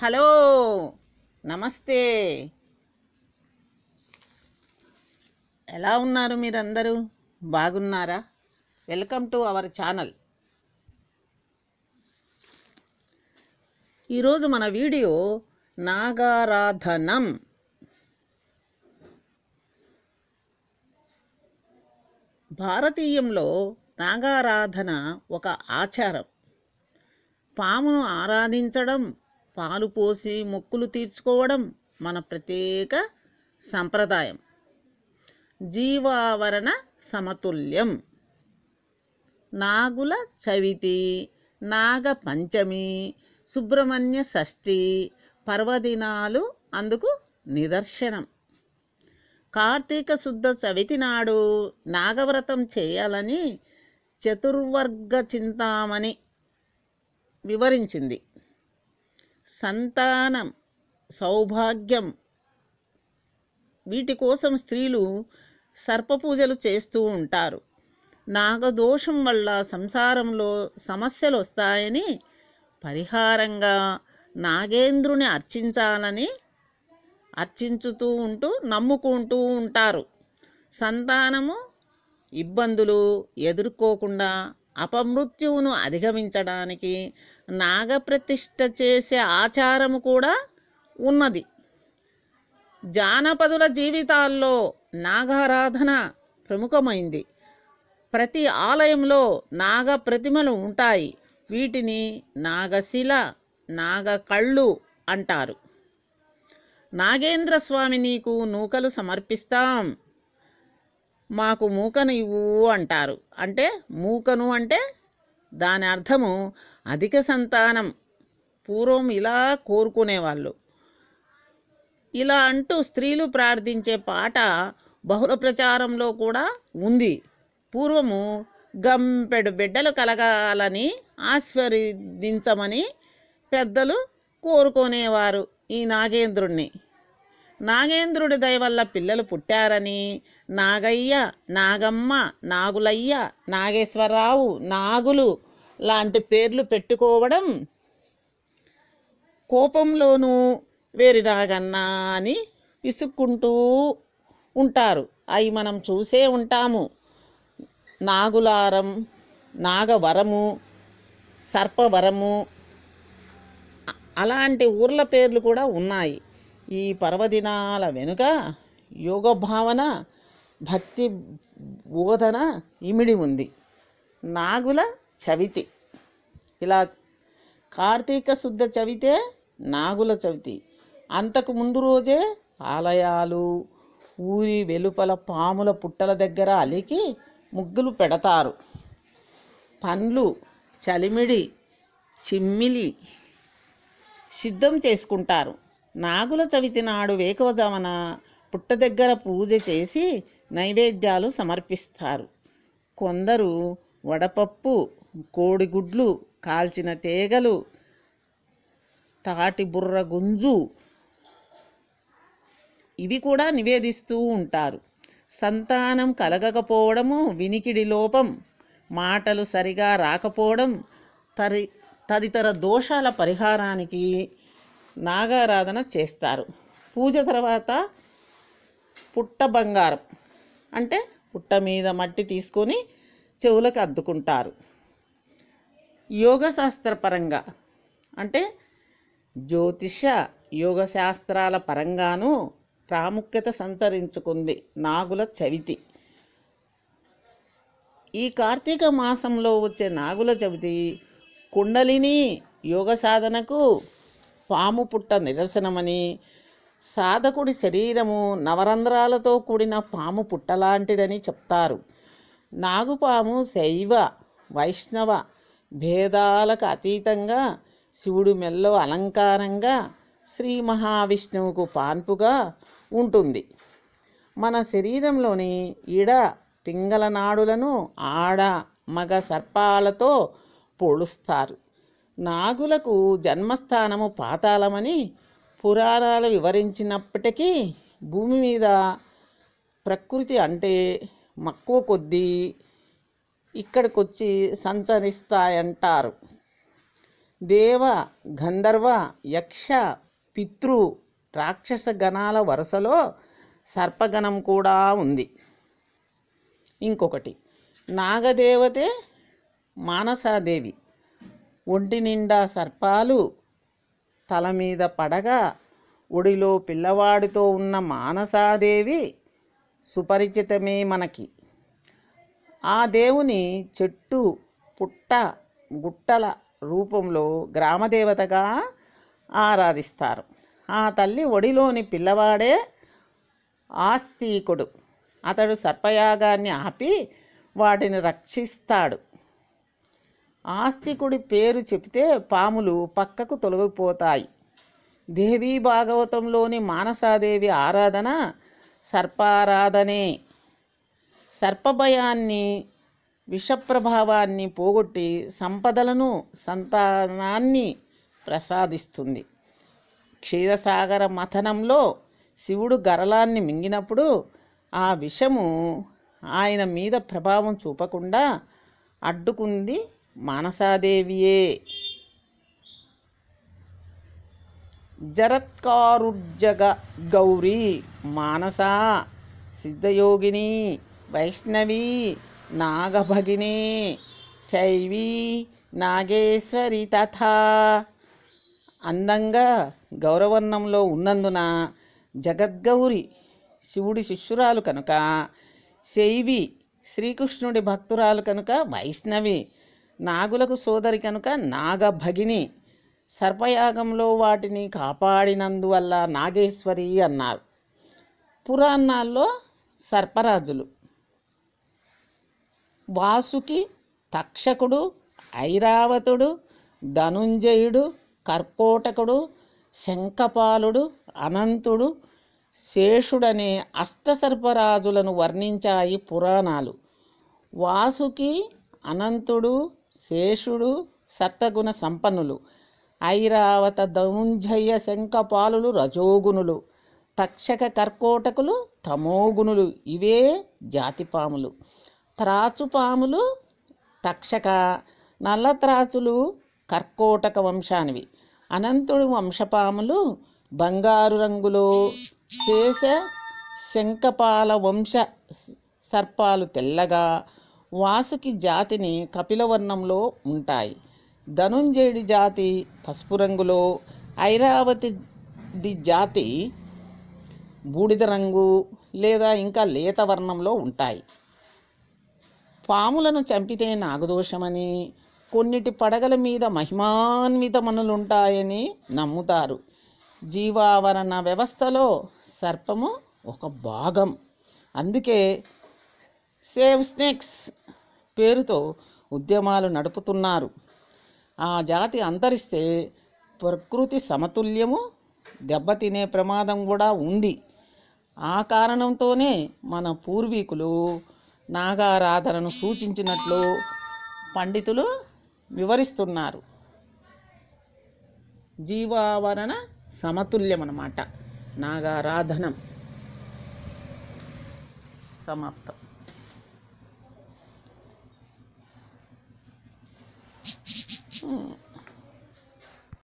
hello నమస్తే ఎలా ఉన్నారు మీరందరూ బాగున్నారా వెల్కమ్ టు అవర్ ఛానల్ ఈరోజు మన వీడియో నాగారాధనం భారతీయంలో నాగారాధన ఒక ఆచారం పామును ఆరాధించడం పాలు పోసి మొక్కులు తీర్చుకోవడం మన ప్రత్యేక సంప్రదాయం జీవావరణ సమతుల్యం నాగుల చవితి నాగ పంచమి సుబ్రహ్మణ్య షష్ఠి పర్వదినాలు అందుకు నిదర్శనం కార్తీక శుద్ధ చవితి నాడు నాగవ్రతం చేయాలని చతుర్వర్గ చింతామణి వివరించింది సంతానం సౌభాగ్యం వీటి కోసం స్త్రీలు సర్పపూజలు చేస్తూ ఉంటారు నాగదోషం వల్ల సంసారంలో సమస్యలు వస్తాయని పరిహారంగా నాగేంద్రుని అర్చించాలని అర్చించుతూ ఉంటూ నమ్ముకుంటూ ఉంటారు సంతానము ఇబ్బందులు ఎదుర్కోకుండా అపమృత్యువును అధిగమించడానికి నాగప్రతిష్ట చేసే ఆచారము కూడా ఉన్నది జానపదుల జీవితాల్లో నాగారాధన ప్రముఖమైంది ప్రతి ఆలయంలో నాగ ప్రతిమలు ఉంటాయి వీటిని నాగశిల నాగ కళ్ళు అంటారు నాగేంద్ర స్వామి నీకు నూకలు సమర్పిస్తాం మాకు మూకను ఇవ్వు అంటారు అంటే మూకను అంటే దాని అర్థము అధిక సంతానం పూర్వం ఇలా కోరుకునేవాళ్ళు ఇలా అంటూ స్త్రీలు ప్రార్థించే పాట బహుళ ప్రచారంలో కూడా ఉంది పూర్వము గంపెడు బిడ్డలు కలగాలని ఆశీర్వదించమని పెద్దలు కోరుకునేవారు ఈ నాగేంద్రుణ్ణి నాగేంద్రుడి దయవల్ల పిల్లలు పుట్టారని నాగయ్య నాగమ్మ నాగులయ్య నాగేశ్వరరావు నాగులు లాంటి పేర్లు పెట్టుకోవడం కోపంలోనూ వేరి నాగన్న అని విసుక్కుంటూ ఉంటారు అవి మనం చూసే ఉంటాము నాగులారం నాగవరము సర్పవరము అలాంటి ఊర్ల పేర్లు కూడా ఉన్నాయి ఈ పర్వదినాల వెనుక యోగ భావన భక్తి బోధన ఇమిడి ఉంది నాగుల చవితి ఇలా కార్తీక శుద్ధ చవితే నాగుల చవితి అంతకు ముందు రోజే ఆలయాలు ఊరి వెలుపల పాముల పుట్టల దగ్గర అలికి ముగ్గులు పెడతారు పండ్లు చలిమిడి చిమ్మిలి సిద్ధం చేసుకుంటారు నాగుల చవితి నాడు వేకవజామన పుట్ట దగ్గర పూజ చేసి నైవేద్యాలు సమర్పిస్తారు కొందరు వడపప్పు కోడిగుడ్లు కాల్చిన తేగలు తాటి బుర్ర గుంజు ఇవి కూడా నివేదిస్తూ ఉంటారు సంతానం కలగకపోవడము వినికిడి లోపం మాటలు సరిగా రాకపోవడం తరి తదితర దోషాల పరిహారానికి నాగారాధన చేస్తారు పూజ తర్వాత పుట్ట బంగారం అంటే పుట్ట మీద మట్టి తీసుకొని చెవులకు అద్దుకుంటారు యోగ శాస్త్ర పరంగా అంటే జ్యోతిష శాస్త్రాల పరంగాను ప్రాముఖ్యత సంచరించుకుంది నాగుల చవితి ఈ కార్తీక మాసంలో వచ్చే నాగుల చవితి కుండలిని యోగ సాధనకు పాము పుట్ట నిరసనమని సాధకుడి శరీరము నవరంధ్రాలతో కూడిన పాము పుట్టలాంటిదని చెప్తారు నాగుపాము శైవ వైష్ణవ భేదాలకు అతీతంగా శివుడు మెల్లో అలంకారంగా శ్రీ మహావిష్ణువుకు పాన్పుగా ఉంటుంది మన శరీరంలోని ఇడ పింగళనాడులను ఆడ మగ సర్పాలతో పోలుస్తారు నాగులకు జన్మస్థానము పాతాళమని పురాణాలు వివరించినప్పటికీ భూమి మీద ప్రకృతి అంటే మక్కువ కొద్దీ ఇక్కడికొచ్చి సంచరిస్తాయంటారు దేవ గంధర్వ యక్ష పితృ రాక్షస గణాల వరుసలో సర్పగణం కూడా ఉంది ఇంకొకటి నాగదేవతే మానసాదేవి ఒంటి నిండా సర్పాలు తల మీద పడగా ఒడిలో పిల్లవాడితో ఉన్న మానసాదేవి సుపరిచితమే మనకి ఆ దేవుని చెట్టు పుట్ట గుట్టల రూపంలో గ్రామదేవతగా ఆరాధిస్తారు ఆ తల్లి ఒడిలోని పిల్లవాడే ఆస్తికుడు అతడు సర్పయాగాన్ని ఆపి వాటిని రక్షిస్తాడు ఆస్తికుడి పేరు చెబితే పాములు పక్కకు తొలగిపోతాయి దేవీ భాగవతంలోని మానసాదేవి ఆరాధన సర్పారాధనే సర్పభయాన్ని విషప్రభావాన్ని పోగొట్టి సంపదలను సంతానాన్ని ప్రసాదిస్తుంది క్షీరసాగర మథనంలో శివుడు గరలాన్ని మింగినప్పుడు ఆ విషము ఆయన మీద ప్రభావం చూపకుండా అడ్డుకుంది మానసాదేవియే జరత్కారుజగ గౌరీ మానస సిద్ధయోగిని వైష్ణవి నాగభగిని శైవి నాగేశ్వరి తథా అందంగా గౌరవర్ణంలో ఉన్నందున జగద్గౌరి శివుడి శిష్యురాలు కనుక శైవి శ్రీకృష్ణుడి భక్తురాలు కనుక వైష్ణవి నాగులకు సోదరి కనుక నాగభగిని సర్పయాగంలో వాటిని కాపాడినందువల్ల నాగేశ్వరి అన్నారు పురాణాల్లో సర్పరాజులు వాసుకి తక్షకుడు ఐరావతుడు ధనుంజయుడు కర్కోటకుడు శంఖపాలుడు అనంతుడు శేషుడనే సర్పరాజులను వర్ణించాయి పురాణాలు వాసుకి అనంతుడు శేషుడు సత్వగుణ సంపన్నులు ఐరావత దౌంజయ శంఖపాలులు రజోగుణులు తక్షక కర్కోటకులు తమోగుణులు ఇవే జాతిపాములు త్రాచుపాములు తక్షక నల్లత్రాచులు కర్కోటక వంశానివి అనంతుడు వంశపాములు బంగారు రంగులో శేష శంఖపాల వంశ సర్పాలు తెల్లగా వాసుకి జాతిని కపిలవర్ణంలో ఉంటాయి ధనుంజయుడి జాతి పసుపు రంగులో ఐరావతి జాతి బూడిద రంగు లేదా ఇంకా లేత వర్ణంలో ఉంటాయి పాములను చంపితే నాగదోషమని కొన్నిటి పడగల మీద మహిమాన్వితమనులుంటాయని నమ్ముతారు జీవావరణ వ్యవస్థలో సర్పము ఒక భాగం అందుకే సేవ్ స్నేక్స్ పేరుతో ఉద్యమాలు నడుపుతున్నారు ఆ జాతి అంతరిస్తే ప్రకృతి సమతుల్యము దెబ్బతినే ప్రమాదం కూడా ఉంది ఆ కారణంతోనే మన పూర్వీకులు నాగారాధనను సూచించినట్లు పండితులు వివరిస్తున్నారు జీవావరణ సమతుల్యం అన్నమాట నాగారాధనం సమాప్తం